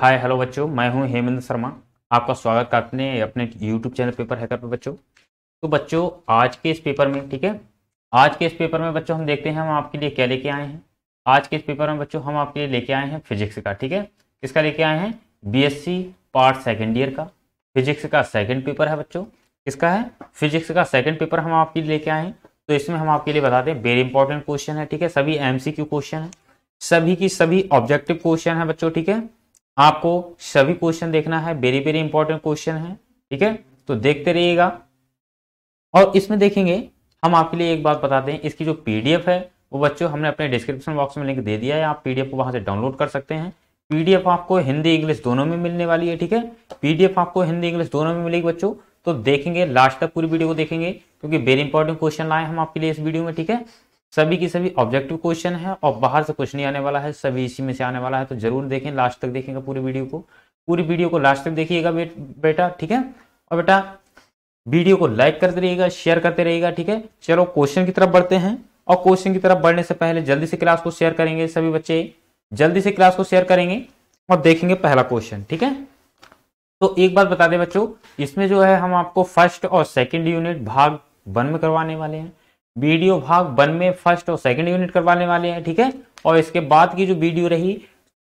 Hi hello बच्चों मैं हूं हेमंत शर्मा आपका स्वागत करते हैं अपने यूट्यूब चैनल पेपर हैकर पे बच्चों तो बच्चों आज के इस पेपर में ठीक है आज के इस पेपर में बच्चों हम देखते हैं हम आपके लिए क्या लेके आए हैं आज के इस पेपर में बच्चों हम आपके लिए लेके आए हैं फिजिक्स का ठीक है किसका लेके आए हैं बी पार्ट सेकेंड ईयर का फिजिक्स का सेकेंड पेपर है बच्चों किसका है फिजिक्स का सेकेंड पेपर हम आपके लिए लेके आए हैं तो इसमें हम आपके लिए बता दें वेरी इंपॉर्टेंट क्वेश्चन है ठीक है सभी एम क्वेश्चन है सभी की सभी ऑब्जेक्टिव क्वेश्चन है बच्चों ठीक है आपको सभी क्वेश्चन देखना है वेरी वेरी इंपॉर्टेंट क्वेश्चन है ठीक है तो देखते रहिएगा और इसमें देखेंगे हम आपके लिए एक बात बताते हैं इसकी जो पीडीएफ है वो बच्चों हमने अपने डिस्क्रिप्शन बॉक्स में लिंक दे दिया है आप पीडीएफ को वहां से डाउनलोड कर सकते हैं पीडीएफ आपको हिंदी इंग्लिश दोनों में मिलने वाली है ठीक है पीडीएफ आपको हिंदी इंग्लिश दोनों में मिलेगी बच्चों तो देखेंगे लास्ट तक पूरी वीडियो को देखेंगे क्योंकि वेरी इंपॉर्टेंट क्वेश्चन लाए हम आपके लिए इस वीडियो में ठीक है सभी की सभी ऑब्जेक्टिव क्वेश्चन है और बाहर से कुछ नहीं आने वाला है सभी इसी में से आने वाला है तो जरूर देखें लास्ट तक देखेगा पूरी वीडियो को पूरी वीडियो को लास्ट तक देखिएगा बेटा ठीक है और बेटा वीडियो को लाइक करते रहिएगा शेयर करते रहिएगा ठीक है चलो क्वेश्चन की तरफ बढ़ते हैं और क्वेश्चन की तरफ बढ़ने से पहले जल्दी से क्लास को शेयर करेंगे सभी बच्चे जल्दी से क्लास को शेयर करेंगे और देखेंगे पहला क्वेश्चन ठीक है तो एक बात बता दें बच्चों इसमें जो है हम आपको फर्स्ट और सेकंड यूनिट भाग वन में करवाने वाले हैं वीडियो भाग वन में फर्स्ट और सेकंड यूनिट करवाने वाले हैं ठीक है और इसके बाद की जो वीडियो रही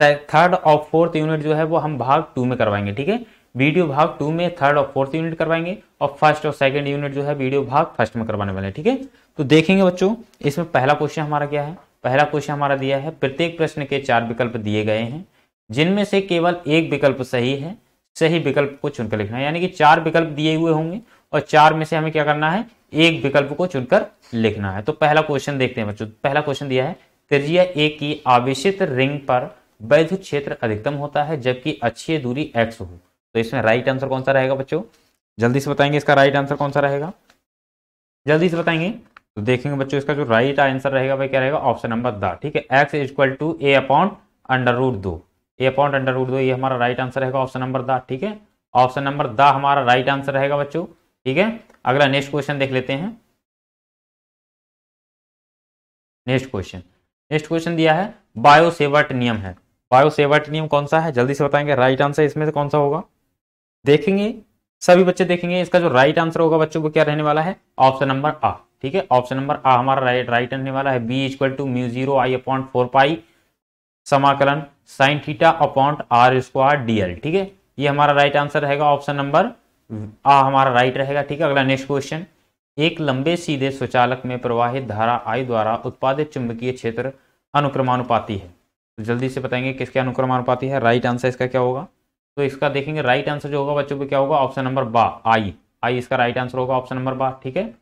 थर्ड और फोर्थ यूनिट जो है वो हम भाग टू में करवाएंगे ठीक है वीडियो भाग टू में थर्ड और फोर्थ यूनिट करवाएंगे और फर्स्ट और सेकंड यूनिट जो है वीडियो भाग फर्स्ट में करवाने वाले हैं ठीक है तो देखेंगे बच्चों इसमें पहला क्वेश्चन हमारा क्या है पहला क्वेश्चन हमारा दिया है प्रत्येक प्रश्न के चार विकल्प दिए गए हैं जिनमें से केवल एक विकल्प सही है सही विकल्प को चुनकर लिखना है यानी कि चार विकल्प दिए हुए होंगे और चार में से हमें क्या करना है एक विकल्प को चुनकर लिखना है तो पहला क्वेश्चन देखते हैं बच्चों पहला क्वेश्चन दिया है त्रिज्या ए की आवेशित रिंग पर वैध क्षेत्र अधिकतम होता है जबकि अच्छी दूरी एक्स हो तो इसमें राइट आंसर कौन सा रहेगा बच्चों जल्दी से बताएंगे इसका राइट आंसर कौन सा रहेगा जल्दी से बताएंगे तो देखेंगे बच्चों इसका जो राइट आंसर रहेगा भाई क्या रहेगा ऑप्शन नंबर द ठीक है X is equal to A upon under root दो ए अपॉन अंडर रूट दो ये हमारा राइट आंसर रहेगा ऑप्शन नंबर द ठीक है ऑप्शन नंबर द हमारा राइट आंसर रहेगा बच्चों ठीक है अगला नेक्स्ट क्वेश्चन देख लेते हैं नेक्स्ट क्वेश्चन नेक्स्ट क्वेश्चन दिया है बायोसेवर्ट नियम है बायोसेवर्ट नियम कौन सा है जल्दी से बताएंगे राइट आंसर इसमें से कौन सा होगा देखेंगे सभी बच्चे देखेंगे इसका जो राइट आंसर होगा बच्चों को क्या रहने वाला है ऑप्शन नंबर आ ठीक है ऑप्शन नंबर आ हमारा राइट राइट रहने वाला है B equal to mu zero I upon four pi समाकलन sine theta upon R square D ठीक है ये हमारा राइट आंसर रहेगा ऑप्शन नंबर आ हमारा राइट रहेगा ठीक है अगला नेक्स्ट क्वेश्चन एक लंबे सीधे स्वचालक में प्रवाहित धारा आई द्वारा उत्पादित चुंबकीय क्षेत्र अनुक्रमानुपाती है तो जल्दी से बताएंगे किसके अनुक्रमानुपाती है राइट आंसर इसका क्या होगा तो इसका देखेंगे राइट आंसर जो होगा बच्चों को क्या होगा ऑप्शन नंबर बा आई आई इसका राइट आंसर होगा ऑप्शन नंबर बा ठीक है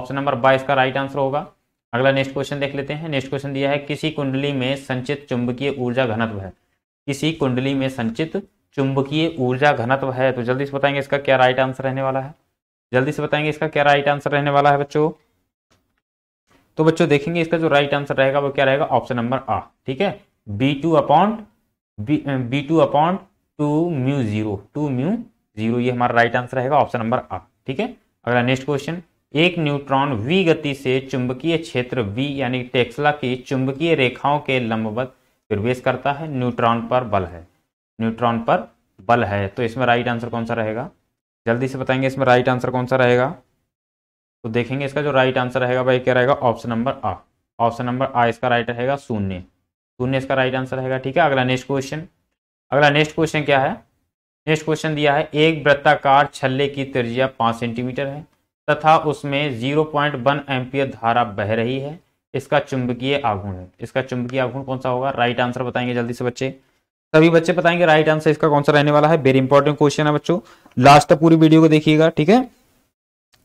ऑप्शन नंबर बा इसका राइट आंसर होगा अगला नेक्स्ट क्वेश्चन देख लेते हैं नेक्स्ट क्वेश्चन दिया है किसी कुंडली में संचित चुंबकीय ऊर्जा घनत्व है किसी कुंडली में संचित चुंबकीय ऊर्जा घनत्व है तो जल्दी से बताएंगे इसका क्या राइट आंसर रहने वाला है जल्दी से बताएंगे इसका क्या राइट आंसर रहने वाला है बच्चों तो बच्चों देखेंगे इसका जो राइट आंसर रहेगा वो क्या रहेगा ऑप्शन नंबर आ ठीक है B two upon B two upon two mu zero two mu zero ये हमारा राइट आंसर रहेगा ऑप्शन नंबर आ ठीक है अगला नेक्स्ट क्वेश्चन एक न्यूट्रॉन वी गति से चुंबकीय क्षेत्र वी यानी टेक्सला की चुंबकीय रेखाओं के लंबवत प्रवेश करता है न्यूट्रॉन पर बल है न्यूट्रॉन पर बल है तो इसमें राइट आंसर कौन सा रहेगा जल्दी से बताएंगे इसमें राइट आंसर कौन सा रहेगा तो देखेंगे इसका जो राइट आंसर रहेगा भाई क्या रहेगा ऑप्शन नंबर आ ऑप्शन नंबर आ इसका राइट रहेगा शून्य शून्य इसका राइट आंसर रहेगा ठीक है अगला नेक्स्ट क्वेश्चन अगला नेक्स्ट क्वेश्चन क्या है नेक्स्ट क्वेश्चन दिया है एक वृत्ताकार छल्ले की त्रिज्या पाँच सेंटीमीटर है तथा उसमें जीरो पॉइंट वन एम्पियर धारा बह रही है इसका चुंबकीय आघूर्ण है इसका चुंबकीय आघूर्ण कौन सा होगा राइट आंसर बताएंगे जल्दी से बच्चे सभी बच्चे बताएंगे राइट आंसर इसका कौन सा रहने वाला है वेरी इंपॉर्टेंट क्वेश्चन है बच्चों लास्ट तक पूरी वीडियो को देखिएगा ठीक है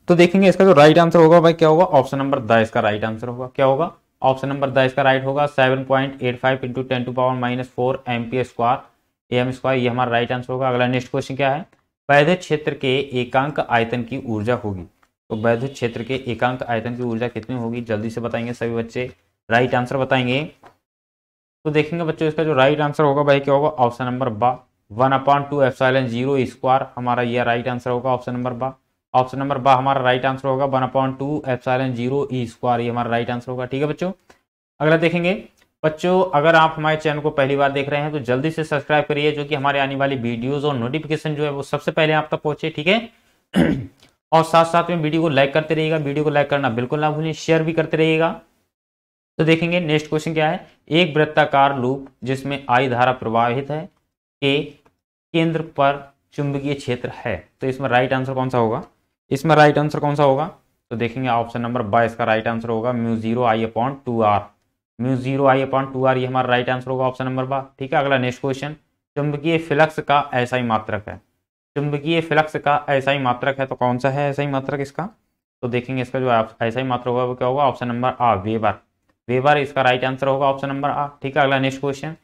तो देखेंगे इसका जो राइट आंसर होगा भाई क्या होगा ऑप्शन नंबर द इसका राइट आंसर होगा क्या होगा ऑप्शन नंबर द इसका राइट होगा seven point eight five into ten to power minus four M P square M square ये हमारा राइट आंसर होगा अगला नेक्स्ट क्वेश्चन क्या है वैध क्षेत्र के एकांक आयतन की ऊर्जा होगी तो वैध क्षेत्र के एकांक आयतन की ऊर्जा कितनी होगी जल्दी से बताएंगे सभी बच्चे राइट आंसर बताएंगे तो देखेंगे बच्चों इसका जो राइट आंसर होगा भाई क्या होगा ऑप्शन नंबर बा one upon two epsilon zero square हमारा यह राइट आंसर होगा ऑप्शन नंबर बा ऑप्शन नंबर बा हमारा राइट आंसर होगा one upon two epsilon zero E square ये हमारा राइट आंसर होगा ठीक है बच्चों अगला देखेंगे बच्चों अगर आप हमारे चैनल को पहली बार देख रहे हैं तो जल्दी से सब्सक्राइब करिए जो कि हमारे आने वाली वीडियोज और नोटिफिकेशन जो है वो सबसे पहले आप तक पहुंचे ठीक है और साथ साथ में वीडियो को लाइक करते रहिएगा वीडियो को लाइक करना बिल्कुल ना भूलिए शेयर भी करते रहिएगा तो देखेंगे नेक्स्ट क्वेश्चन क्या है एक वृत्ताकार लूप जिसमें आई धारा प्रवाहित है के केंद्र पर चुंबकीय क्षेत्र है तो इसमें राइट आंसर कौन सा होगा इसमें राइट आंसर कौन सा होगा तो देखेंगे ऑप्शन नंबर बाईस का राइट आंसर होगा mu zero I upon two R mu zero I upon two R ये हमारा राइट आंसर होगा ऑप्शन नंबर बा ठीक है अगला नेक्स्ट क्वेश्चन चुंबकीय फ्लक्स का ऐसा ही मात्रक है चुंबकीय फ्लक्स का ऐसा ही मात्रक है तो कौन सा है ऐसा ही मात्रक इसका तो देखेंगे इसका जो ऐसा ही मात्रक होगा वो क्या होगा ऑप्शन नंबर आ वेबर वेबर इसका राइट आंसर होगा ऑप्शन नंबर आ ठीक है अगला नेक्स्ट क्वेश्चन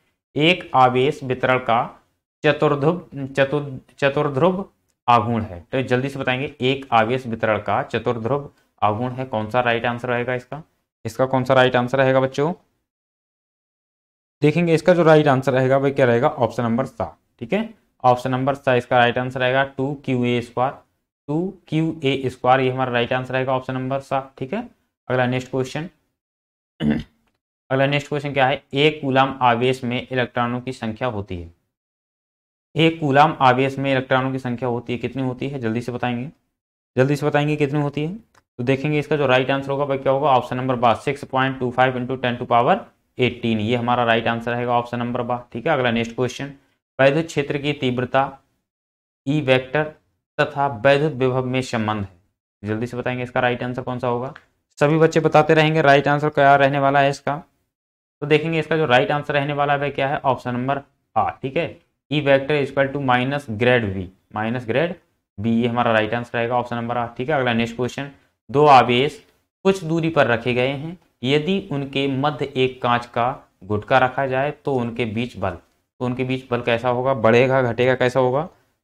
एक आवेश वितरण का चतुर्ध्रुव चतुर्ध्रुव आगुण है तो जल्दी से बताएंगे एक आवेश वितरण का चतुर्ध्रुव आगुण है कौन सा राइट आंसर रहेगा इसका इसका कौन सा राइट आंसर रहेगा बच्चों देखेंगे इसका जो राइट आंसर रहेगा वह क्या रहेगा ऑप्शन नंबर सा ठीक है ऑप्शन नंबर सा इसका राइट आंसर रहेगा two Q A square two Q A square ये हमारा राइट आंसर रहेगा ऑप्शन नंबर सा ठीक है अगला नेक्स्ट क्वेश्चन अगला नेक्स्ट क्वेश्चन क्या है एक गुलाम आवेश में इलेक्ट्रॉनों की संख्या होती है एक कुलाम आवेश में इलेक्ट्रॉनों की संख्या होती है कितनी होती है जल्दी से बताएंगे जल्दी से बताएंगे कितनी होती है तो देखेंगे इसका जो राइट आंसर होगा वह क्या होगा ऑप्शन नंबर बा six point two five into ten to power eighteen ये हमारा राइट आंसर रहेगा ऑप्शन नंबर बा ठीक है अगला नेक्स्ट क्वेश्चन वैद्युत क्षेत्र की तीव्रता ई e वैक्टर तथा वैद्युत विभव में संबंध है जल्दी से बताएंगे इसका राइट आंसर कौन सा होगा सभी बच्चे बताते रहेंगे राइट आंसर क्या रहने वाला है इसका तो देखेंगे इसका जो राइट आंसर रहने वाला है वह क्या है ऑप्शन नंबर आ ठीक है E vector equal to minus grade V minus grade B ये हमारा राइट आंसर रहेगा ऑप्शन नंबर आ ठीक है अगला नेक्स्ट क्वेश्चन दो आवेश कुछ दूरी पर रखे गए हैं यदि उनके मध्य एक कांच का गुटका रखा जाए तो उनके बीच बल तो उनके बीच बल कैसा होगा बढ़ेगा घटेगा कैसा होगा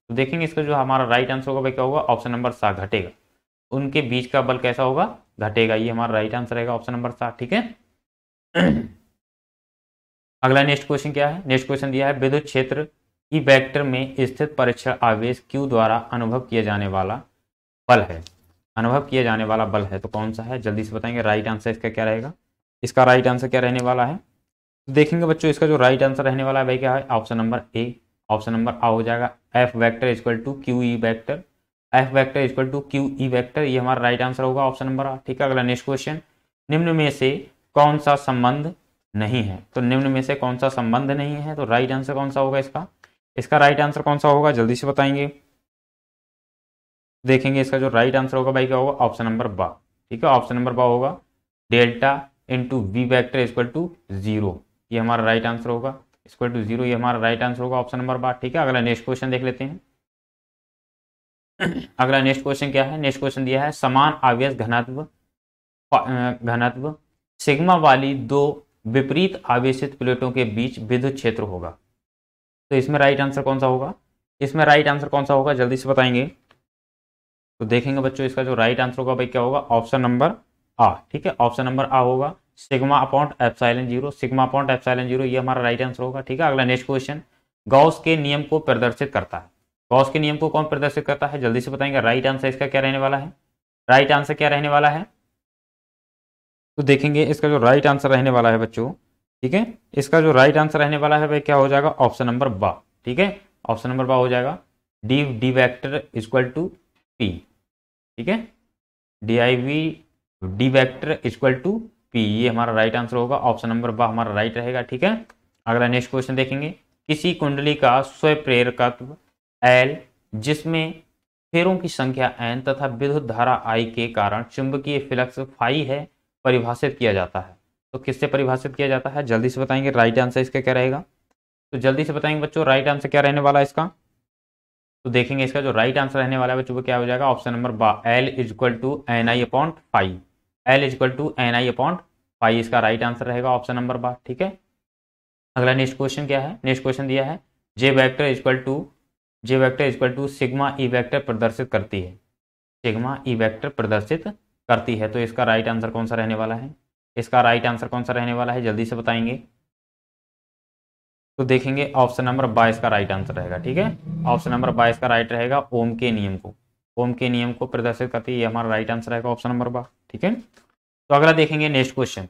तो देखेंगे इसका जो हमारा राइट आंसर होगा वह क्या होगा ऑप्शन नंबर सा घटेगा उनके बीच का बल कैसा होगा घटेगा ये हमारा राइट आंसर रहेगा ऑप्शन नंबर सात ठीक है अगला नेक्स्ट क्वेश्चन क्या है नेक्स्ट क्वेश्चन दिया है विद्युत क्षेत्र ई वेक्टर में स्थित परीक्षण आवेश क्यू द्वारा अनुभव किया जाने वाला बल है अनुभव किया जाने वाला बल है तो कौन सा है जल्दी से बताएंगे राइट आंसर इसका क्या रहेगा इसका राइट आंसर क्या रहने वाला है तो देखेंगे बच्चों इसका जो राइट आंसर रहने वाला है भाई क्या है option number A option number आ हो जाएगा F vector equal to Q E vector F vector equal to Q E vector ये हमारा राइट आंसर होगा ऑप्शन नंबर आठ ठीक है अगला नेक्स्ट क्वेश्चन निम्न में से कौन सा संबंध नहीं है तो निम्न में से कौन सा संबंध नहीं है तो राइट आंसर कौन सा होगा इसका इसका राइट आंसर कौन सा होगा जल्दी से बताएंगे देखेंगे इसका जो राइट आंसर होगा भाई क्या होगा ऑप्शन नंबर बा ठीक है ऑप्शन नंबर बा होगा delta into V vector equal to zero हमारा राइट आंसर होगा इक्वल टू जीरो हमारा राइट आंसर होगा ऑप्शन नंबर बा ठीक है अगला नेक्स्ट क्वेश्चन देख लेते हैं अगला नेक्स्ट क्वेश्चन क्या है नेक्स्ट क्वेश्चन दिया है समान आवेश घनत्व घनत्व सिग्मा वाली दो विपरीत आवेशित प्लेटों के बीच विद्युत क्षेत्र होगा तो इसमें राइट आंसर कौन सा होगा इसमें राइट आंसर कौन सा होगा जल्दी से बताएंगे तो देखेंगे बच्चों इसका जो राइट आंसर होगा भाई क्या होगा ऑप्शन नंबर आ ठीक है ऑप्शन नंबर आ होगा sigma upon epsilon zero sigma upon epsilon zero हमारा राइट आंसर होगा ठीक है अगला नेक्स्ट क्वेश्चन गौस के नियम को प्रदर्शित करता है गॉस के नियम को कौन प्रदर्शित करता है जल्दी से बताएंगे राइट आंसर इसका क्या रहने वाला है राइट आंसर क्या रहने वाला है तो देखेंगे इसका जो राइट आंसर रहने वाला है बच्चों ठीक है इसका जो राइट आंसर रहने वाला है वह क्या हो जाएगा ऑप्शन नंबर बा ठीक है ऑप्शन नंबर बा हो जाएगा D D vector equal to P ठीक है D I V D vector equal to P ये हमारा राइट आंसर होगा ऑप्शन नंबर बा हमारा राइट रहेगा ठीक है अगला नेक्स्ट क्वेश्चन देखेंगे किसी कुंडली का स्वयं प्रेरकत्व एल जिसमें फेरों की संख्या एन तथा विद्युत धारा आई के कारण चुंबकीय फ्लक्स फाई है परिभाषित किया जाता है तो किससे परिभाषित किया जाता है जल्दी से बताएंगे राइट आंसर इसका क्या रहेगा तो जल्दी से बताएंगे बच्चों राइट आंसर क्या रहने वाला है इसका तो देखेंगे इसका जो राइट आंसर रहने वाला है बच्चों को क्या हो जाएगा ऑप्शन नंबर बा L is equal to N I upon five L is equal to N I upon five इसका राइट आंसर रहेगा ऑप्शन नंबर बा ठीक है अगला नेक्स्ट क्वेश्चन क्या है नेक्स्ट क्वेश्चन दिया है J vector is equal to J vector equal to sigma E vector प्रदर्शित करती है सिग्मा ई वैक्टर प्रदर्शित करती है तो इसका राइट आंसर कौन सा रहने वाला है इसका राइट आंसर कौन सा रहने वाला है जल्दी से बताएंगे तो देखेंगे ऑप्शन नंबर बाईस का राइट आंसर रहेगा ठीक है ऑप्शन नंबर बाईस का राइट रहेगा ओम के नियम को ओम के नियम को प्रदर्शित करती है ये हमारा राइट आंसर रहेगा ऑप्शन नंबर बा ठीक है तो अगला देखेंगे नेक्स्ट क्वेश्चन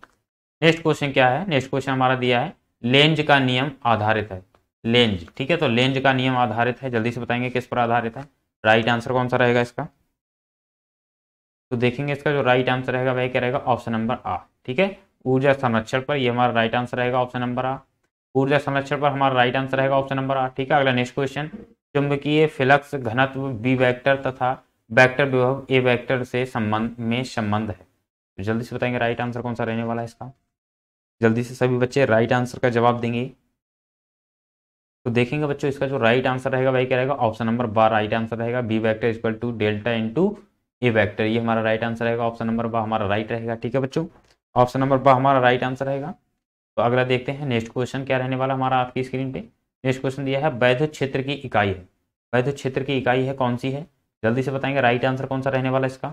नेक्स्ट क्वेश्चन क्या है नेक्स्ट क्वेश्चन हमारा दिया है लेंज का नियम आधारित है लेंज ठीक है तो लेंज का नियम आधारित है जल्दी से बताएंगे किस पर आधारित है राइट आंसर कौन सा रहेगा इसका तो देखेंगे इसका जो राइट आंसर रहेगा वह क्या रहेगा ऑप्शन नंबर आ ठीक है ऊर्जा संरक्षण पर यह हमारा राइट आंसर रहेगा ऑप्शन नंबर आ ऊर्जा संरक्षण पर हमारा राइट आंसर रहेगा ऑप्शन नंबर आ ठीक है अगला नेक्स्ट क्वेश्चन चुंबकीय फिलक्स घनत्व बी वैक्टर तथा वैक्टर विभव ए वैक्टर से संबंध में संबंध है तो जल्दी से बताएंगे राइट आंसर कौन सा रहने वाला है इसका जल्दी से सभी बच्चे राइट आंसर का जवाब देंगे तो देखेंगे बच्चों इसका जो राइट आंसर रहेगा वही क्या रहेगा ऑप्शन नंबर बार राइट आंसर रहेगा B vector equal to delta into A vector ये हमारा राइट आंसर रहेगा ऑप्शन नंबर बा हमारा राइट रहेगा ठीक है बच्चों ऑप्शन नंबर बा हमारा राइट आंसर रहेगा तो अगला देखते हैं नेक्स्ट क्वेश्चन क्या रहने वाला हमारा आपकी स्क्रीन पे नेक्स्ट क्वेश्चन दिया है वैध क्षेत्र की इकाई है वैध क्षेत्र की इकाई है कौन सी है जल्दी से बताएंगे राइट आंसर कौन सा रहने वाला इसका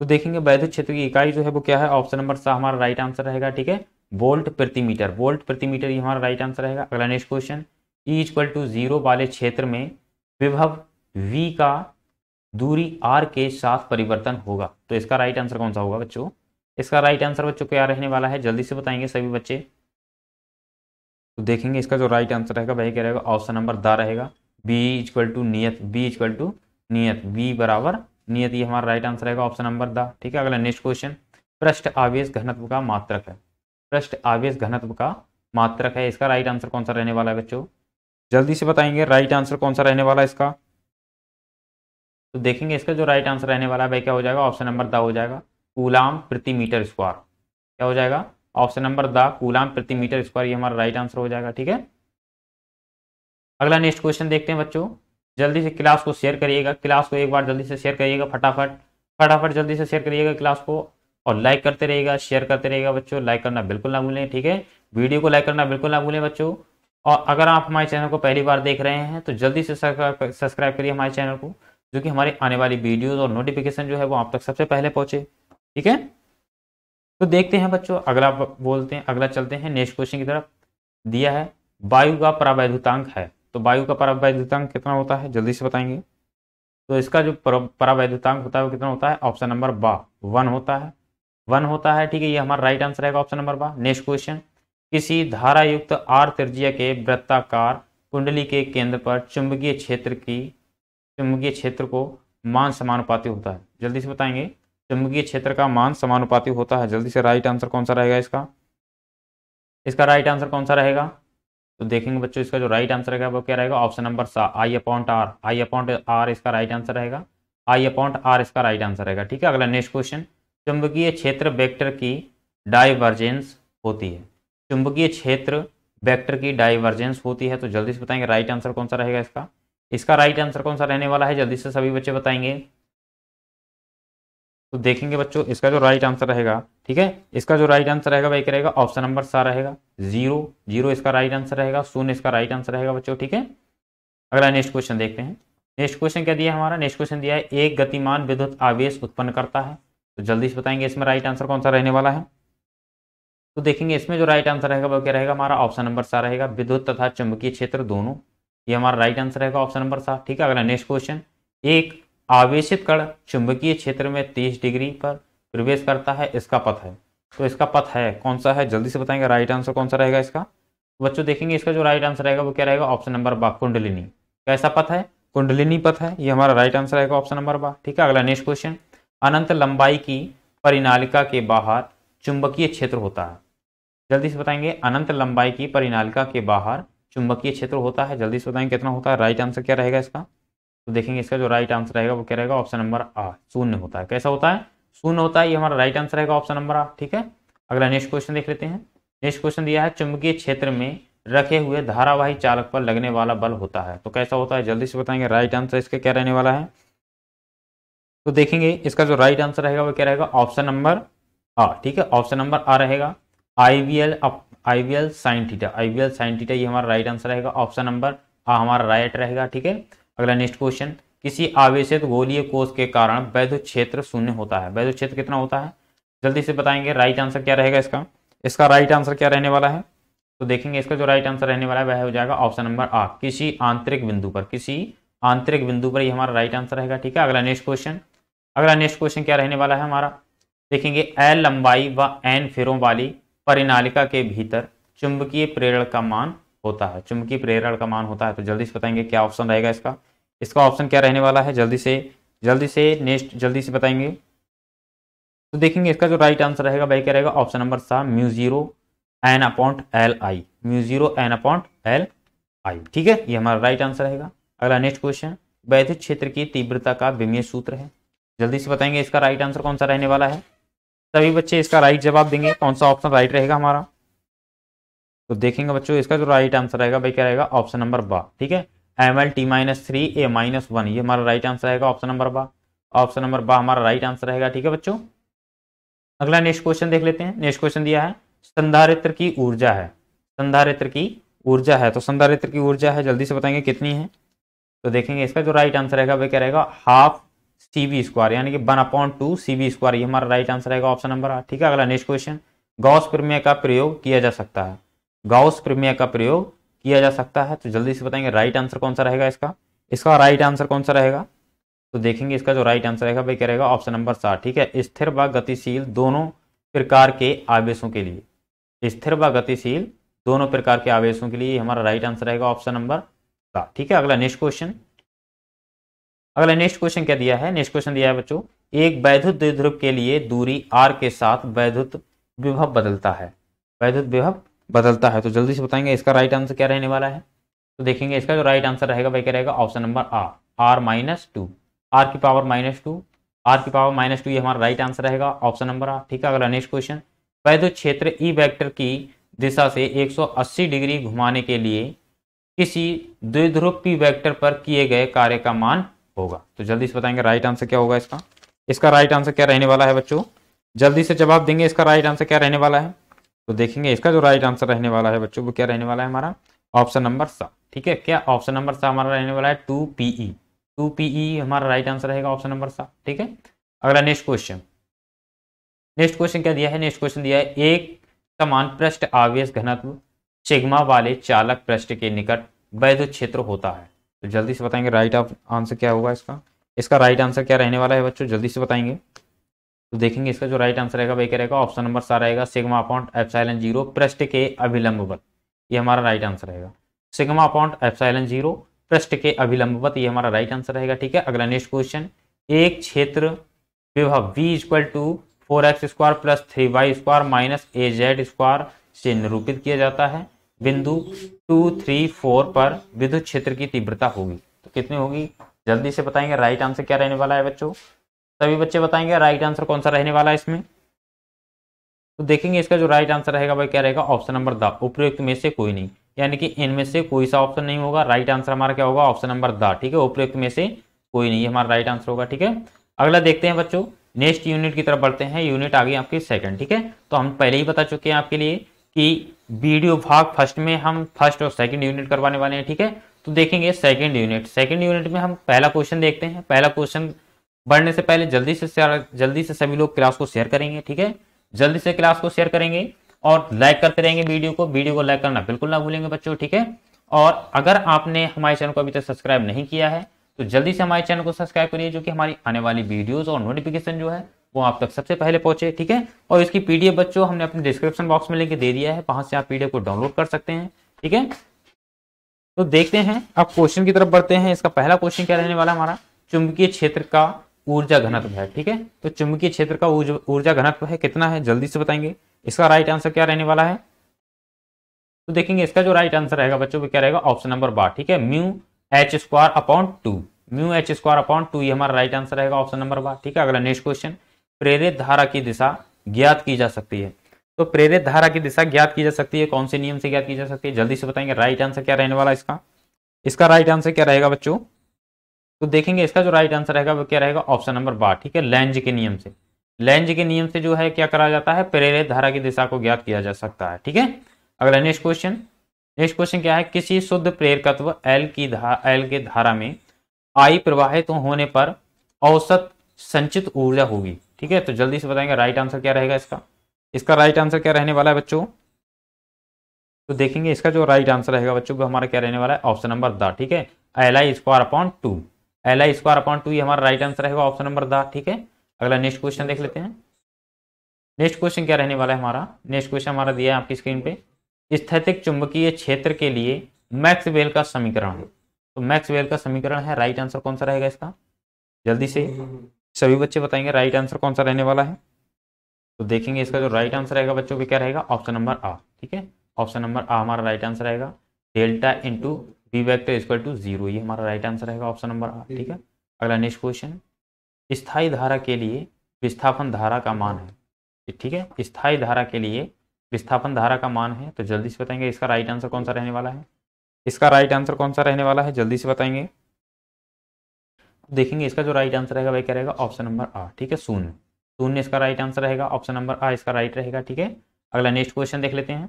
तो देखेंगे वैध क्षेत्र की इकाई जो है वो क्या है ऑप्शन नंबर सा हमारा राइट आंसर रहेगा ठीक है वोल्ट प्रति मीटर वोल्ट प्रति मीटर ये हमारा राइट आंसर रहेगा अगला next question E equal to zero वाले क्षेत्र में विभव वी का दूरी आर के साथ परिवर्तन होगा तो इसका राइट आंसर कौन सा होगा बच्चों इसका राइट आंसर बच्चों क्या रहने वाला है जल्दी से बताएंगे सभी बच्चे तो देखेंगे इसका जो राइट आंसर रहेगा वही क्या रहेगा ऑप्शन नंबर द रहेगा बी इक्वल टू नियत बी इक्वल टू नियत बी बराबर नियत ये हमारा राइट आंसर रहेगा ऑप्शन नंबर द ठीक है अगला नेक्स्ट क्वेश्चन पृष्ठ आवेश घनत्व का मात्रक है पृष्ठ आवेश घनत्व का मात्रक है इसका राइट आंसर कौन सा रहने वाला है बच्चों जल्दी से बताएंगे राइट आंसर कौन सा रहने वाला है इसका तो देखेंगे इसका जो राइट आंसर रहने वाला है भाई क्या हो जाएगा ऑप्शन नंबर द हो जाएगा कूलाम प्रति मीटर स्क्वायर क्या हो जाएगा ऑप्शन नंबर द कूलाम प्रति मीटर स्क्वायर ये हमारा राइट आंसर हो जाएगा ठीक है अगला नेक्स्ट क्वेश्चन देखते हैं बच्चों जल्दी से क्लास को शेयर करिएगा क्लास को एक बार जल्दी से शेयर करिएगा फटाफट फटाफट जल्दी से शेयर करिएगा क्लास को और लाइक करते रहेगा शेयर करते रहेगा बच्चों लाइक करना बिल्कुल ना भूलें ठीक है वीडियो को लाइक करना बिल्कुल ना भूलें बच्चों और अगर आप हमारे चैनल को पहली बार देख रहे हैं तो जल्दी से सब्सक्राइब करिए हमारे चैनल को जो कि हमारे आने वाली वीडियोस और नोटिफिकेशन जो है वो आप तक सबसे पहले पहुंचे ठीक है तो देखते हैं बच्चों अगला बोलते हैं अगला चलते हैं नेक्स्ट क्वेश्चन की तरफ दिया है वायु का परावैधुतांक है तो वायु का परावैधुतांक कितना होता है जल्दी से बताएंगे तो इसका जो परावैधुतांक होता है वो कितना होता है ऑप्शन नंबर बा वन होता है वन होता है ठीक है ये हमारा राइट आंसर रहेगा option number one next question किसी धारा युक्त आर त्रिज्या के वृत्ताकार कुंडली के केंद्र पर चुंबकीय क्षेत्र की चुंबकीय क्षेत्र को मान समानुपाती होता है जल्दी से बताएंगे चुंबकीय क्षेत्र का मान समानुपाती होता है जल्दी से राइट आंसर कौन सा रहेगा इसका इसका राइट आंसर कौन सा रहेगा तो देखेंगे बच्चों इसका जो राइट आंसर रहेगा वो क्या रहेगा ऑप्शन नंबर सा I upon R I upon R इसका राइट आंसर रहेगा आई अपॉइंट आर इसका राइट आंसर रहेगा ठीक है अगला नेक्स्ट क्वेश्चन चुंबकीय क्षेत्र वेक्टर की डाइवर्जेंस होती है चुंबकीय क्षेत्र वेक्टर की डाइवर्जेंस होती है तो जल्दी से बताएंगे राइट आंसर कौन सा रहेगा इसका इसका राइट आंसर कौन सा रहने वाला है जल्दी से सभी बच्चे बताएंगे तो देखेंगे बच्चों इसका जो राइट आंसर रहेगा ठीक है इसका जो राइट आंसर रहेगा वही रहेगा ऑप्शन नंबर सा रहेगा जीरो जीरो इसका राइट आंसर रहेगा शून्य इसका राइट आंसर रहेगा बच्चों ठीक है अगला नेक्स्ट क्वेश्चन देखते हैं नेक्स्ट क्वेश्चन क्या दिया हमारा नेक्स्ट क्वेश्चन दिया है एक गतिमान विद्युत आवेश उत्पन्न करता है तो जल्दी से बताएंगे इसमें राइट आंसर कौन सा रहने वाला है तो देखेंगे इसमें जो राइट आंसर रहेगा वो क्या रहेगा हमारा ऑप्शन नंबर सा रहेगा विद्युत तथा चुंबकीय क्षेत्र दोनों ये हमारा राइट आंसर रहेगा ऑप्शन नंबर सा ठीक है अगला नेक्स्ट क्वेश्चन एक आवेशित कण चुंबकीय क्षेत्र में तीस डिग्री पर प्रवेश करता है इसका पथ है तो इसका पथ है कौन सा है जल्दी से बताएंगे राइट आंसर कौन सा रहेगा इसका बच्चों देखेंगे इसका जो राइट आंसर रहेगा वो क्या रहेगा ऑप्शन नंबर बा कुंडलिनी कैसा पथ है कुंडलिनी पथ है ये हमारा राइट आंसर रहेगा ऑप्शन नंबर बा ठीक है अगला नेक्स्ट क्वेश्चन अनंत लंबाई की परिनालिका के बाहर चुंबकीय क्षेत्र होता है जल्दी से बताएंगे अनंत लंबाई की परिनालिका के बाहर चुंबकीय क्षेत्र होता है जल्दी से बताएंगे कितना होता है राइट आंसर क्या रहेगा इसका तो देखेंगे इसका जो राइट आंसर रहेगा वो क्या रहेगा ऑप्शन नंबर आ शून्य होता है कैसा होता है शून्य होता है ये हमारा राइट आंसर रहेगा ऑप्शन नंबर आ ठीक है अगला नेक्स्ट क्वेश्चन देख लेते हैं नेक्स्ट क्वेश्चन दिया है चुंबकीय क्षेत्र में रखे हुए धारावाही चालक पर लगने वाला बल होता है तो कैसा होता है जल्दी से बताएंगे राइट आंसर इसका क्या रहने वाला है तो देखेंगे इसका जो राइट आंसर रहेगा वो क्या रहेगा ऑप्शन नंबर आ ठीक है ऑप्शन नंबर आ रहेगा I V L I V L sine theta I V L sine theta ये हमारा राइट आंसर रहेगा ऑप्शन नंबर आ हमारा राइट रहेगा ठीक है अगला नेक्स्ट क्वेश्चन किसी आवेशित गोलीय कोष के कारण वैध क्षेत्र शून्य होता है वैध क्षेत्र कितना होता है जल्दी से बताएंगे राइट आंसर क्या रहेगा इसका इसका राइट आंसर क्या रहने वाला है तो देखेंगे इसका जो राइट आंसर रहने वाला है वह हो जाएगा ऑप्शन नंबर आ किसी आंतरिक बिंदु पर किसी आंतरिक बिंदु पर ये हमारा राइट आंसर रहेगा ठीक है अगला नेक्स्ट क्वेश्चन अगला नेक्स्ट क्वेश्चन क्या रहने वाला है हमारा देखेंगे एल लंबाई व एन फेरों वाली परिनालिका के भीतर चुंबकीय प्रेरण का मान होता है चुंबकीय प्रेरण का मान होता है तो जल्दी से बताएंगे क्या ऑप्शन रहेगा इसका इसका ऑप्शन क्या रहने वाला है जल्दी से जल्दी से नेक्स्ट जल्दी से बताएंगे तो देखेंगे इसका जो राइट आंसर रहेगा वह क्या रहेगा ऑप्शन नंबर सात mu zero N upon L I mu zero N upon L I ठीक है ये हमारा राइट आंसर रहेगा अगला नेक्स्ट क्वेश्चन वैधिक क्षेत्र की तीव्रता का विमीय सूत्र है जल्दी से बताएंगे इसका राइट आंसर कौन सा रहने वाला है सभी बच्चे इसका राइट जवाब देंगे कौन सा ऑप्शन राइट रहेगा हमारा तो देखेंगे बच्चों इसका जो राइट आंसर रहेगा भाई क्या रहेगा ऑप्शन नंबर बा ठीक है M L T minus three A minus one ये हमारा राइट आंसर रहेगा ऑप्शन नंबर बा ऑप्शन नंबर बा हमारा राइट आंसर रहेगा ठीक है बच्चों अगला नेक्स्ट क्वेश्चन देख लेते हैं नेक्स्ट क्वेश्चन दिया है संधारित्र की ऊर्जा है संधारित्र की ऊर्जा है तो संधारित्र की ऊर्जा है जल्दी से बताएंगे कितनी है तो देखेंगे इसका जो राइट आंसर रहेगा वह क्या रहेगा हाफ सी वी स्क्वायर यानी कि one upon two C V square ये हमारा राइट आंसर रहेगा ऑप्शन नंबर आठ ठीक है अगला नेक्स्ट क्वेश्चन गौस प्रमेय का प्रयोग किया जा सकता है गौस प्रमेय का प्रयोग किया जा सकता है तो जल्दी से बताएंगे राइट आंसर कौन सा रहेगा इसका इसका राइट आंसर कौन सा रहेगा तो देखेंगे इसका जो राइट आंसर रहेगा भाई क्या रहेगा ऑप्शन नंबर सात ठीक है स्थिर व गतिशील दोनों प्रकार के आवेशों के लिए स्थिर व गतिशील दोनों प्रकार के आवेशों के लिए हमारा राइट आंसर रहेगा ऑप्शन नंबर सात ठीक है अगला नेक्स्ट क्वेश्चन अगला नेक्स्ट क्वेश्चन क्या दिया है नेक्स्ट क्वेश्चन दिया है बच्चों एक वैद्युत द्विध्रुव के लिए दूरी आर के साथ वैद्युत विभव बदलता है वैद्युत विभव बदलता है तो जल्दी से बताएंगे इसका राइट आंसर क्या रहने वाला है तो देखेंगे इसका जो राइट आंसर रहेगा वही क्या रहेगा option number R R minus two R की पावर माइनस टू आर की पावर माइनस टू ये हमारा राइट आंसर रहेगा ऑप्शन नंबर आर ठीक है अगला नेक्स्ट क्वेश्चन वैद्युत क्षेत्र ई e वेक्टर की दिशा से 180 डिग्री घुमाने के लिए किसी द्विध्रुव पी वेक्टर पर किए गए कार्य का मान होगा तो जल्दी से बताएंगे राइट आंसर क्या होगा इसका इसका राइट आंसर क्या रहने वाला है बच्चों जल्दी से जवाब देंगे इसका राइट आंसर क्या रहने वाला है तो देखेंगे इसका जो राइट आंसर रहने वाला है बच्चों वो क्या रहने वाला है हमारा ऑप्शन नंबर सा ठीक है क्या ऑप्शन नंबर सा हमारा रहने वाला है टू पीई टू पीई हमारा राइट आंसर रहेगा ऑप्शन नंबर सा ठीक है अगला नेक्स्ट क्वेश्चन नेक्स्ट क्वेश्चन क्या दिया है नेक्स्ट क्वेश्चन दिया है एक समान पृष्ठ आवेश घनत्व सिग्मा वाले चालक पृष्ठ के निकट वैध क्षेत्र होता है तो जल्दी से बताएंगे राइट ऑफ आंसर क्या होगा इसका इसका राइट आंसर क्या रहने वाला है बच्चों जल्दी से बताएंगे तो देखेंगे इसका जो राइट आंसर रहेगा वही क्या रहेगा ऑप्शन नंबर सा रहेगा सिग्मा अपॉइंट एफसाइलन जीरो पृष्ठ के अभिलंब ये हमारा राइट आंसर रहेगा सिग्मा अपॉइंट एफसाइलन जीरो पृष्ठ के अभिलंब ये हमारा राइट आंसर रहेगा ठीक है अगला नेक्स्ट क्वेश्चन एक क्षेत्र विभव V equal to four X square plus three Y square minus A Z square से निरूपित किया जाता है बिंदु टू थ्री फोर पर विद्युत क्षेत्र की तीव्रता होगी तो कितनी होगी जल्दी से बताएंगे राइट आंसर क्या रहने वाला है बच्चों सभी बच्चे बताएंगे राइट आंसर कौन सा रहने वाला है इसमें तो देखेंगे इसका जो राइट आंसर रहेगा भाई क्या रहेगा ऑप्शन नंबर द उपयुक्त में से कोई नहीं यानी कि इनमें से कोई सा ऑप्शन नहीं होगा राइट आंसर हमारा क्या होगा ऑप्शन नंबर द ठीक है उपयुक्त में से कोई नहीं हमारा राइट आंसर होगा ठीक है अगला देखते हैं बच्चों नेक्स्ट यूनिट की तरफ बढ़ते हैं यूनिट आ गई आपकी सेकंड ठीक है तो हम पहले ही बता चुके हैं आपके लिए कि वीडियो भाग फर्स्ट में हम फर्स्ट और सेकंड यूनिट करवाने वाले हैं ठीक है तो देखेंगे सेकंड यूनिट सेकंड यूनिट में हम पहला क्वेश्चन देखते हैं पहला क्वेश्चन बढ़ने से पहले जल्दी से जल्दी से सभी लोग क्लास को शेयर करेंगे ठीक है जल्दी से क्लास को शेयर करेंगे और लाइक करते रहेंगे वीडियो को वीडियो को लाइक करना बिल्कुल ना भूलेंगे बच्चों ठीक है और अगर आपने हमारे चैनल को अभी तक सब्सक्राइब नहीं किया है तो जल्दी से हमारे चैनल को सब्सक्राइब करिए जो कि हमारी आने वाली वीडियोस और नोटिफिकेशन जो है वो आप तक सबसे पहले पहुंचे ठीक है और इसकी पीडीएफ बच्चों हमने अपने डिस्क्रिप्शन बॉक्स में लिंक दे दिया है वहां से आप पीडीएफ को डाउनलोड कर सकते हैं ठीक है तो देखते हैं अब क्वेश्चन की तरफ बढ़ते हैं इसका पहला क्वेश्चन क्या रहने वाला हमारा चुंबकीय क्षेत्र का ऊर्जा घनत्व है ठीक है तो चुंबकीय क्षेत्र का ऊर्जा घनत्व है कितना है जल्दी से बताएंगे इसका राइट आंसर क्या रहने वाला है तो देखेंगे इसका जो राइट आंसर रहेगा बच्चों वो क्या रहेगा ऑप्शन नंबर बार ठीक है mu H square upon two mu H square upon two ये हमारा राइट आंसर रहेगा ऑप्शन नंबर बार ठीक है अगला नेक्स्ट क्वेश्चन प्रेरित धारा की दिशा ज्ञात की जा सकती है तो प्रेरित धारा की दिशा ज्ञात की जा सकती है कौन से नियम से ज्ञात की जा सकती है जल्दी से बताएंगे राइट आंसर क्या रहने वाला इसका इसका राइट आंसर क्या रहेगा बच्चों तो देखेंगे इसका जो राइट आंसर रहेगा वो क्या रहेगा ऑप्शन नंबर बार ठीक है लेंज के नियम से लेंज के नियम से जो है क्या करा जाता है प्रेरित धारा की दिशा को ज्ञात किया जा सकता है ठीक है अगला नेक्स्ट क्वेश्चन नेक्स्ट क्वेश्चन क्या है किसी शुद्ध प्रेरकत्व एल की धा एल के धारा में आई प्रवाहित होने पर औसत संचित ऊर्जा होगी ठीक है तो जल्दी से बताएंगे राइट आंसर क्या रहेगा इसका इसका राइट आंसर क्या रहने वाला है बच्चों तो देखेंगे इसका जो राइट आंसर रहेगा बच्चों को हमारा क्या रहने वाला है ऑप्शन नंबर द ठीक है L I square upon two L I square upon two ये हमारा राइट आंसर रहेगा ऑप्शन नंबर द ठीक है अगला नेक्स्ट क्वेश्चन देख लेते हैं नेक्स्ट क्वेश्चन क्या रहने वाला है हमारा नेक्स्ट क्वेश्चन हमारा दिया है आपकी स्क्रीन पे स्थैतिक चुंबकीय क्षेत्र के लिए मैक्सवेल का समीकरण तो मैक्सवेल का समीकरण है राइट आंसर कौन सा रहेगा इसका जल्दी से हम्म, हम्म, हम्म। सभी बच्चे बताएंगे राइट आंसर कौन सा रहने वाला है तो देखेंगे इसका जो राइट आंसर रहेगा बच्चों का क्या रहेगा ऑप्शन नंबर आ ठीक है ऑप्शन नंबर आ हमारा राइट आंसर रहेगा delta into B vector equal to zero ये हमारा राइट आंसर रहेगा ऑप्शन नंबर आ ठीक है अगला नेक्स्ट क्वेश्चन स्थायी धारा के लिए विस्थापन धारा का मान है ठीक है स्थायी धारा के लिए विस्थापन धारा का मान है तो जल्दी से बताएंगे इसका राइट आंसर कौन सा रहने वाला है इसका राइट आंसर कौन सा रहने वाला है जल्दी से बताएंगे देखेंगे इसका जो राइट आंसर रहेगा वह क्या रहेगा ऑप्शन नंबर आ ठीक है शून्य शून्य इसका राइट आंसर रहेगा ऑप्शन नंबर आ इसका राइट रहेगा ठीक है अगला नेक्स्ट क्वेश्चन देख लेते हैं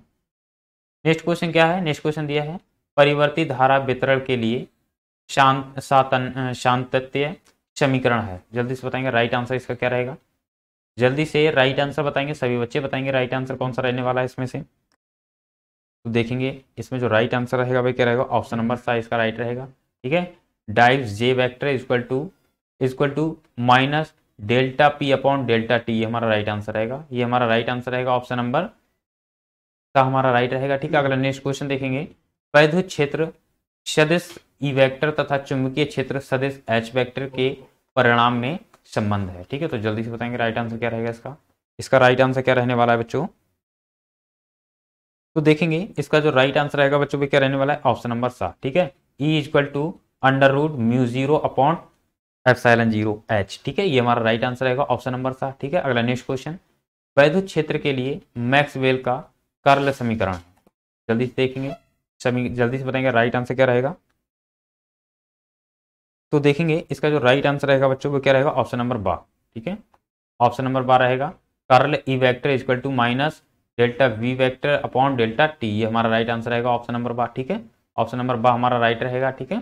नेक्स्ट क्वेश्चन क्या है नेक्स्ट क्वेश्चन दिया है परिवर्ती धारा वितरण के लिए शांत समीकरण है जल्दी से बताएंगे राइट आंसर इसका क्या रहेगा जल्दी से राइट आंसर बताएंगे सभी बच्चे बताएंगे राइट आंसर कौन सा रहने वाला है इसमें से तो देखेंगे इसमें जो राइट आंसर रहेगा वह क्या रहेगा ऑप्शन नंबर सा इसका राइट रहेगा ठीक है div J vector equal to equal to minus delta P upon delta T ये हमारा राइट आंसर रहेगा ये हमारा राइट आंसर रहेगा ऑप्शन नंबर का हमारा राइट रहेगा ठीक है अगला नेक्स्ट हम्म। क्वेश्चन देखेंगे वैद्युत क्षेत्र सदस्य ई वैक्टर तथा चुंबकीय क्षेत्र सदस्य एच वैक्टर के परिणाम में संबंध है ठीक है तो जल्दी से बताएंगे राइट आंसर क्या रहेगा इसका इसका राइट आंसर क्या रहने वाला है बच्चों तो देखेंगे इसका जो राइट आंसर रहेगा बच्चों क्या रहने वाला है ऑप्शन नंबर सात ठीक है E equal to under root mu zero upon epsilon zero H ठीक है ये हमारा राइट आंसर रहेगा ऑप्शन नंबर सात ठीक है अगला नेक्स्ट क्वेश्चन वैद्युत क्षेत्र के लिए मैक्सवेल का कर्ल समीकरण जल्दी से देखेंगे समी जल्दी से बताएंगे राइट आंसर क्या रहेगा तो देखेंगे इसका जो राइट आंसर रहेगा बच्चों वो क्या रहेगा ऑप्शन नंबर बा ठीक है ऑप्शन नंबर बा रहेगा curl E vector equal to minus delta V vector upon delta T ये हमारा राइट आंसर रहेगा ऑप्शन नंबर बा ठीक है ऑप्शन नंबर बा हमारा राइट रहेगा ठीक है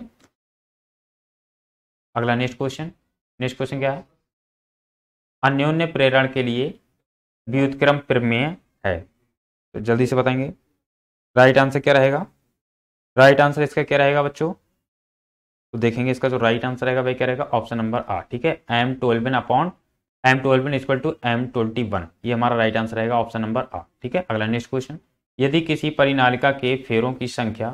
अगला नेक्स्ट क्वेश्चन नेक्स्ट क्वेश्चन क्या है अन्योन्य प्रेरण के लिए व्युतक्रम प्रमेय है तो जल्दी से बताएंगे राइट आंसर क्या रहेगा राइट आंसर इसका क्या रहेगा बच्चों तो देखेंगे इसका जो राइट आंसर रहेगा वह क्या रहेगा ऑप्शन नंबर आठ ठीक है M twelve one upon M twelve one equal to M twenty one ये हमारा राइट आंसर रहेगा ऑप्शन नंबर आठ ठीक है अगला नेक्स्ट क्वेश्चन यदि किसी परिनालिका के फेरों की संख्या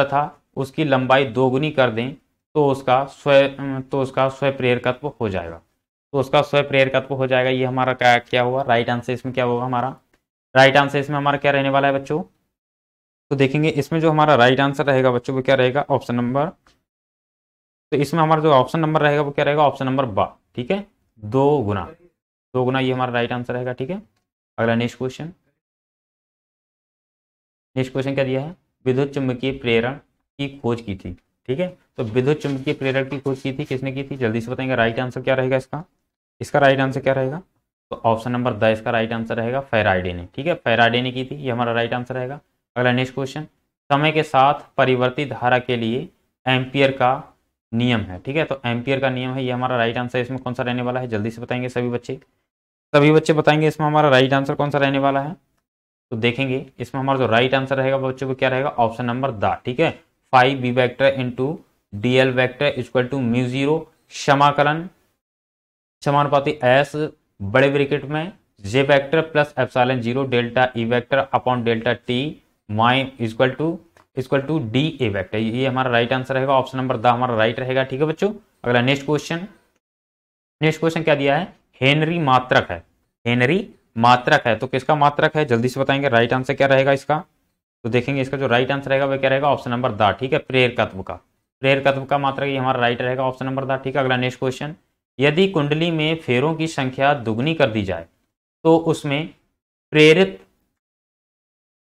तथा उसकी लंबाई दोगुनी कर दें तो उसका स्वयं तो उसका स्वय प्रेरकत्व हो जाएगा तो उसका स्वय प्रेरकत्व हो जाएगा ये हमारा क्या क्या हुआ राइट आंसर इसमें क्या होगा हमारा राइट आंसर इसमें हमारा क्या रहने वाला है बच्चों तो देखेंगे इसमें जो हमारा राइट आंसर रहेगा बच्चों वो क्या रहेगा ऑप्शन नंबर तो इसमें हमारा जो ऑप्शन नंबर रहेगा वो क्या रहेगा ऑप्शन नंबर बा ठीक है दो गुना दो गुना ये हमारा राइट आंसर रहेगा ठीक है अगला नेक्स्ट क्वेश्चन नेक्स्ट क्वेश्चन क्या दिया है विद्युत चुंबकीय प्रेरण की खोज की थी ठीक है तो विद्युत चुंबकीय प्रेरक की खोज की थी किसने की थी जल्दी से बताएंगे राइट आंसर क्या रहेगा इसका इसका राइट आंसर क्या रहेगा तो ऑप्शन नंबर दस का राइट आंसर रहेगा फेराइडे ने ठीक है फेराइडे ने की थी ये हमारा राइट आंसर रहेगा अगला नेक्स्ट क्वेश्चन समय के साथ परिवर्तित धारा के लिए एम्पियर का नियम है ठीक है तो एम्पियर का नियम है ये हमारा राइट आंसर इसमें कौन सा रहने वाला है जल्दी से बताएंगे सभी बच्चे सभी बच्चे बताएंगे इसमें हमारा राइट आंसर कौन सा रहने वाला है तो देखेंगे इसमें हमारा जो राइट आंसर रहेगा बच्चों को क्या रहेगा ऑप्शन नंबर द ठीक है five B vector into D L vector equal to mu zero समाकलन समानुपाती एस बड़े ब्रिकेट में J vector plus epsilon zero delta E vector upon delta T माई equal to equal to D A vector ये हमारा right answer रहेगा option number द हमारा राइट रहेगा ठीक है बच्चों अगला नेक्स्ट क्वेश्चन नेक्स्ट क्वेश्चन क्या दिया है हेनरी मात्रक है हेनरी मात्रक है तो किसका मात्रक है जल्दी से बताएंगे राइट आंसर क्या रहेगा इसका तो देखेंगे इसका जो राइट आंसर रहेगा वह क्या रहेगा ऑप्शन नंबर दा ठीक है प्रेयर तत्व का प्रेयर तत्व का मात्रा ये हमारा राइट रहेगा ऑप्शन नंबर दा ठीक है अगला नेक्स्ट क्वेश्चन यदि कुंडली में फेरों की संख्या दुगनी कर दी जाए तो उसमें प्रेरित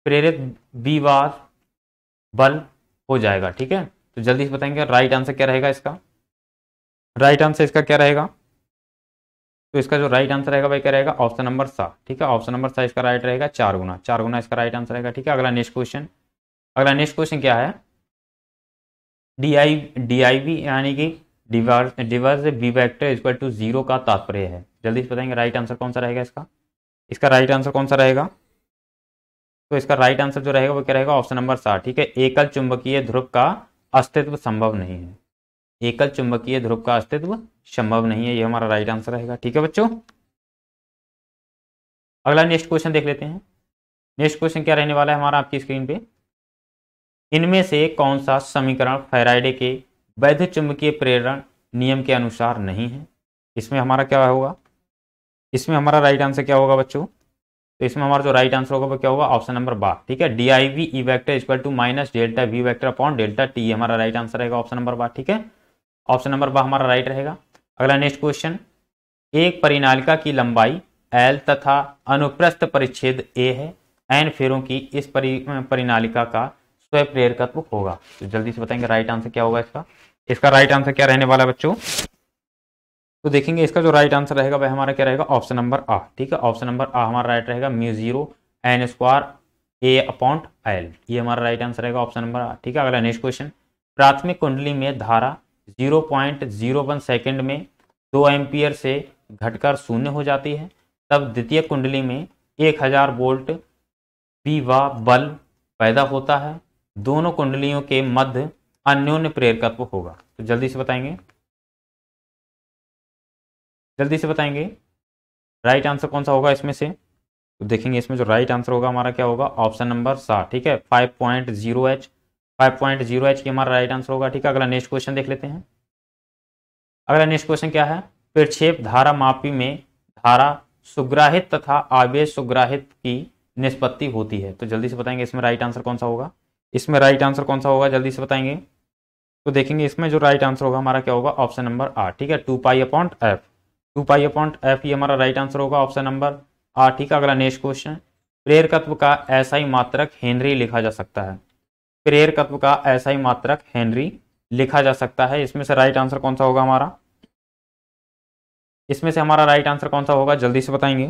प्रेरित विवाद बल हो जाएगा ठीक है तो जल्दी से बताएंगे राइट आंसर क्या रहेगा इसका राइट आंसर इसका क्या रहेगा तो इसका जो राइट आंसर रहेगा भाई क्या रहेगा ऑप्शन नंबर सा ठीक है ऑप्शन नंबर सा इसका राइट रहेगा चार गुना चार गुना इसका राइट आंसर रहेगा ठीक है अगला नेक्स्ट क्वेश्चन अगला नेक्स्ट क्वेश्चन क्या है D I D I V यानी कि diverse diverse vector equal to zero का तात्पर्य है जल्दी से बताएंगे राइट आंसर कौन सा रहेगा इसका इसका राइट आंसर कौन सा रहेगा तो इसका राइट आंसर जो रहेगा वो क्या रहेगा ऑप्शन नंबर सात ठीक है एकल चुंबकीय ध्रुव का अस्तित्व संभव नहीं है एकल चुंबकीय ध्रुव का अस्तित्व संभव नहीं है ये हमारा राइट आंसर रहेगा ठीक है बच्चों अगला नेक्स्ट क्वेश्चन देख लेते हैं नेक्स्ट क्वेश्चन क्या रहने वाला है हमारा आपकी स्क्रीन पे इनमें से कौन सा समीकरण फेराइडे के वैध चुंबकीय प्रेरण नियम के अनुसार नहीं है इसमें हमारा क्या होगा इसमें हमारा राइट आंसर क्या होगा बच्चों तो इसमें हमारा जो राइट आंसर होगा वो क्या होगा ऑप्शन नंबर बार ठीक है D I V E vector equal to minus delta V vector upon delta T हमारा राइट आंसर रहेगा ऑप्शन नंबर बार ठीक है ऑप्शन नंबर बार हमारा राइट रहेगा अगला नेक्स्ट क्वेश्चन एक परिनालिका की लंबाई एल तथा अनुप्रस्थ परिच्छेद ए है एन फेरों की इस परि परिनालिका का स्वयं प्रेरकत्व होगा तो जल्दी से बताएंगे राइट आंसर क्या होगा इसका इसका राइट आंसर क्या रहने वाला है बच्चों तो देखेंगे इसका जो राइट आंसर रहेगा वह हमारा क्या रहेगा ऑप्शन नंबर आ ठीक है ऑप्शन नंबर आ हमारा राइट रहेगा mu zero N square A upon L ये हमारा राइट आंसर रहेगा ऑप्शन नंबर आ ठीक है अगला नेक्स्ट क्वेश्चन प्राथमिक कुंडली में धारा 0.01 सेकेंड में दो एम्पियर से घटकर शून्य हो जाती है तब द्वितीय कुंडली में 1000 वोल्ट व बल पैदा होता है दोनों कुंडलियों के मध्य अन्योन्य प्रेरकत्व होगा तो जल्दी से बताएंगे जल्दी से बताएंगे राइट आंसर कौन सा होगा इसमें से तो देखेंगे इसमें जो राइट आंसर होगा हमारा क्या होगा ऑप्शन नंबर सात ठीक है five point zero H five point zero H की हमारा राइट आंसर होगा ठीक है अगला नेक्स्ट क्वेश्चन देख लेते हैं अगला नेक्स्ट क्वेश्चन क्या है प्रक्षेप धारा मापी में धारा सुग्राहित तथा आवेश सुग्राहित की निष्पत्ति होती है तो जल्दी से बताएंगे इसमें राइट आंसर कौन सा होगा इसमें राइट आंसर कौन सा होगा जल्दी से बताएंगे तो देखेंगे इसमें जो राइट आंसर होगा हमारा क्या होगा ऑप्शन नंबर आठ ठीक है two pi upon F two pi upon F ये हमारा राइट आंसर होगा ऑप्शन नंबर आठ ठीक है अगला नेक्स्ट क्वेश्चन प्रेरकत्व का ऐसा ही मात्रक हेनरी लिखा जा सकता है प्रेयर तत्व का ऐसा ही मात्रक हेनरी लिखा जा सकता है इसमें से राइट आंसर कौन सा होगा हमारा इसमें से हमारा राइट आंसर कौन सा होगा जल्दी से बताएंगे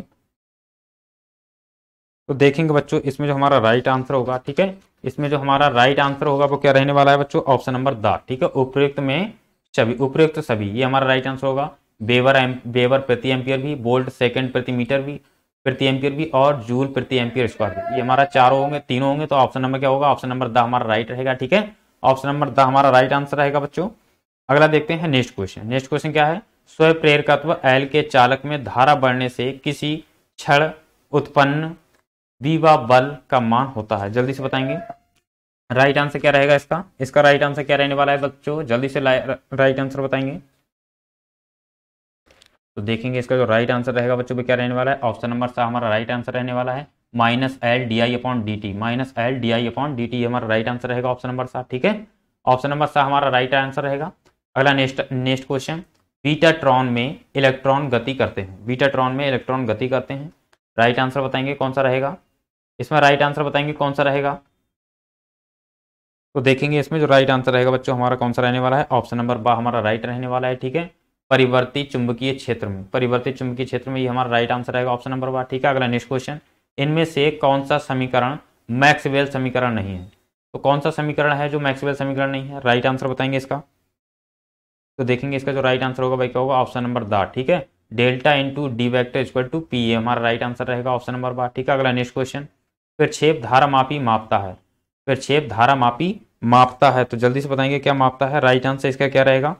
तो देखेंगे बच्चों इसमें जो हमारा राइट आंसर होगा ठीक है इसमें जो हमारा राइट आंसर होगा वो क्या रहने वाला है बच्चों ऑप्शन नंबर द ठीक है उपयुक्त में सभी उपयुक्त सभी ये हमारा राइट आंसर होगा बेवर एम बेवर प्रति एम्पियर भी बोल्ट सेकंड प्रति मीटर भी प्रति एम्पियर भी और जूल प्रति एम्पियर स्क्वायर भी ये हमारा चारों होंगे तीनों होंगे तो ऑप्शन नंबर क्या होगा ऑप्शन नंबर द हमारा राइट रहेगा ठीक है ऑप्शन नंबर द हमारा राइट आंसर रहेगा बच्चों अगला देखते हैं नेक्स्ट क्वेश्चन नेक्स्ट क्वेश्चन क्या है स्वयं प्रेरकत्व एल के चालक में धारा बढ़ने से किसी क्षण उत्पन्न विवा बल का मान होता है जल्दी से बताएंगे राइट आंसर क्या रहेगा इसका इसका राइट आंसर क्या रहने वाला है बच्चों जल्दी से राइट आंसर बताएंगे तो देखेंगे इसका जो राइट आंसर रहेगा बच्चों भी क्या रहने वाला है ऑप्शन नंबर सा हमारा राइट आंसर रहने वाला है minus L D I upon D T minus L D I upon D T हमारा राइट आंसर रहेगा ऑप्शन नंबर सा ठीक है ऑप्शन नंबर सा हमारा राइट आंसर रहेगा अगला नेक्स्ट नेक्स्ट क्वेश्चन बीटाट्रॉन में इलेक्ट्रॉन गति करते हैं बीटाट्रॉन में इलेक्ट्रॉन गति करते हैं राइट आंसर बताएंगे कौन सा रहेगा इसमें राइट आंसर बताएंगे कौन सा रहेगा तो देखेंगे इसमें जो राइट आंसर रहेगा बच्चों हमारा कौन सा रहने वाला है ऑप्शन नंबर बा हमारा राइट रहने वाला है ठीक है परिवर्ती चुंबकीय क्षेत्र में परिवर्तित चुंबकीय क्षेत्र में ये हमारा राइट आंसर रहेगा ऑप्शन नंबर वन ठीक है अगला नेक्स्ट क्वेश्चन इनमें से कौन सा समीकरण मैक्सवेल समीकरण नहीं है तो कौन सा समीकरण है जो मैक्सवेल समीकरण नहीं है राइट आंसर बताएंगे इसका तो देखेंगे इसका जो राइट आंसर होगा भाई क्या होगा ऑप्शन नंबर दा ठीक है delta into D vector equal to P A हमारा राइट आंसर रहेगा ऑप्शन नंबर बार ठीक है अगला नेक्स्ट क्वेश्चन फिर छेप धारा मापी मापता है फिर छेप धारा मापी मापता है तो जल्दी से बताएंगे क्या मापता है राइट आंसर इसका क्या रहेगा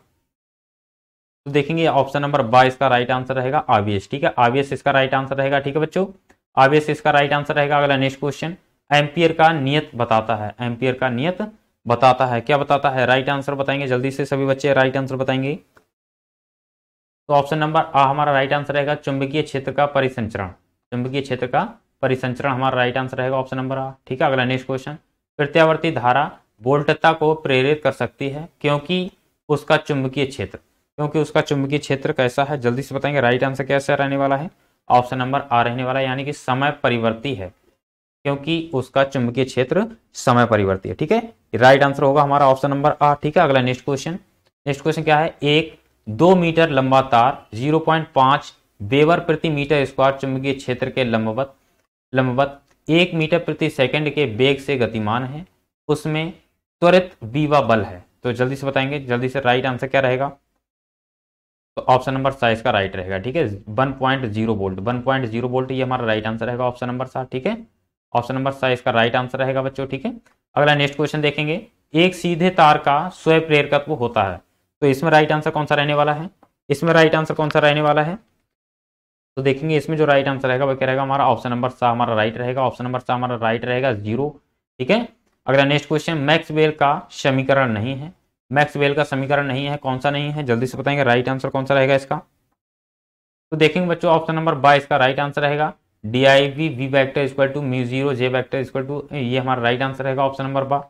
तो देखेंगे ऑप्शन नंबर बाईस का राइट आंसर रहेगा आवियस ठीक है आवियस इसका राइट आंसर रहेगा ठीक है बच्चों आवियस इसका राइट आंसर रहेगा अगला नेक्स्ट क्वेश्चन एम्पियर का नियत बताता है एम्पियर का नियत बताता है क्या बताता है राइट आंसर बताएंगे जल्दी से सभी बच्चे राइट आंसर बताएंगे तो ऑप्शन नंबर आ हमारा राइट आंसर रहेगा चुंबकीय क्षेत्र का परिसंचरण चुंबकीय क्षेत्र का परिसंचरण हमारा राइट आंसर रहेगा ऑप्शन नंबर आ ठीक है अगला नेक्स्ट क्वेश्चन प्रत्यावर्ती धारा वोल्टता को प्रेरित कर सकती है क्योंकि उसका चुंबकीय क्षेत्र क्योंकि उसका चुंबकीय क्षेत्र कैसा है जल्दी से बताएंगे राइट आंसर कैसा रहने वाला है ऑप्शन नंबर आ रहने वाला है यानी कि समय परिवर्ती है क्योंकि उसका चुंबकीय क्षेत्र समय परिवर्ती है ठीक है राइट आंसर होगा हमारा ऑप्शन नंबर आ ठीक है अगला नेक्स्ट क्वेश्चन नेक्स्ट क्वेश्चन क्या है एक दो मीटर लंबा तार पांच वेबर प्रति मीटर स्क्वायर चुंबकीय क्षेत्र के लंबवत लंबवत एक मीटर प्रति सेकंड के वेग से गतिमान है उसमें त्वरित बीवा बल है तो जल्दी से बताएंगे जल्दी से राइट आंसर क्या रहेगा तो ऑप्शन नंबर सा इसका राइट रहेगा ठीक है one point zero volt one point zero volt ये हमारा राइट आंसर रहेगा ऑप्शन नंबर सा ठीक है ऑप्शन नंबर सा इसका राइट आंसर रहेगा बच्चों ठीक है अगला नेक्स्ट क्वेश्चन देखेंगे एक सीधे तार का स्वयं प्रेरकत्व होता है तो इसमें राइट आंसर कौन सा रहने वाला है इसमें राइट आंसर कौन सा रहने वाला है तो देखेंगे इसमें जो राइट आंसर रहेगा वो क्या रहेगा हमारा ऑप्शन नंबर सा हमारा राइट रहेगा ऑप्शन नंबर सा हमारा राइट रहेगा जीरो ठीक है अगला नेक्स्ट क्वेश्चन मैक्सवेल का समीकरण नहीं है मैक्सवेल का समीकरण नहीं है कौन सा नहीं है जल्दी से बताएंगे राइट आंसर कौन सा रहेगा इसका तो देखेंगे बच्चों ऑप्शन नंबर बाईस का राइट आंसर रहेगा D I V V vector square to mu zero J vector square to ये हमारा राइट आंसर रहेगा ऑप्शन नंबर बा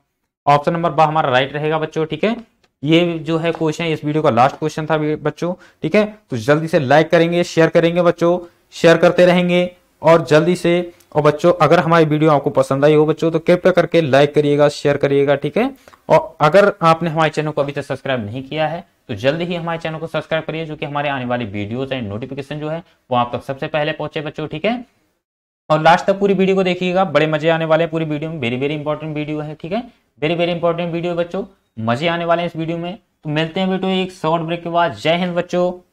ऑप्शन नंबर बा हमारा राइट रहेगा बच्चों ठीक है ये जो है क्वेश्चन इस वीडियो का लास्ट क्वेश्चन था बच्चों ठीक है तो जल्दी से लाइक करेंगे शेयर करेंगे बच्चों शेयर करते रहेंगे और जल्दी से और बच्चों अगर हमारी वीडियो आपको पसंद आई हो बच्चों तो कृपया करके लाइक करिएगा शेयर करिएगा ठीक है और अगर आपने हमारे चैनल को अभी तक सब्सक्राइब नहीं किया है तो जल्दी ही हमारे चैनल को सब्सक्राइब करिए जो कि हमारे आने वाली वीडियो एंड नोटिफिकेशन जो है वो आप तक सबसे पहले पहुंचे बच्चों ठीक है और लास्ट तक पूरी वीडियो को देखिएगा बड़े मजे आने वाले हैं पूरी वीडियो में वेरी वेरी इंपॉर्टेंट वीडियो है ठीक है वेरी वेरी इंपॉर्टेंट वीडियो बच्चों मजे आने वाले हैं इस वीडियो में तो मिलते हैं बेटो एक शॉर्ट ब्रेक के बाद जय हिंद बच्चों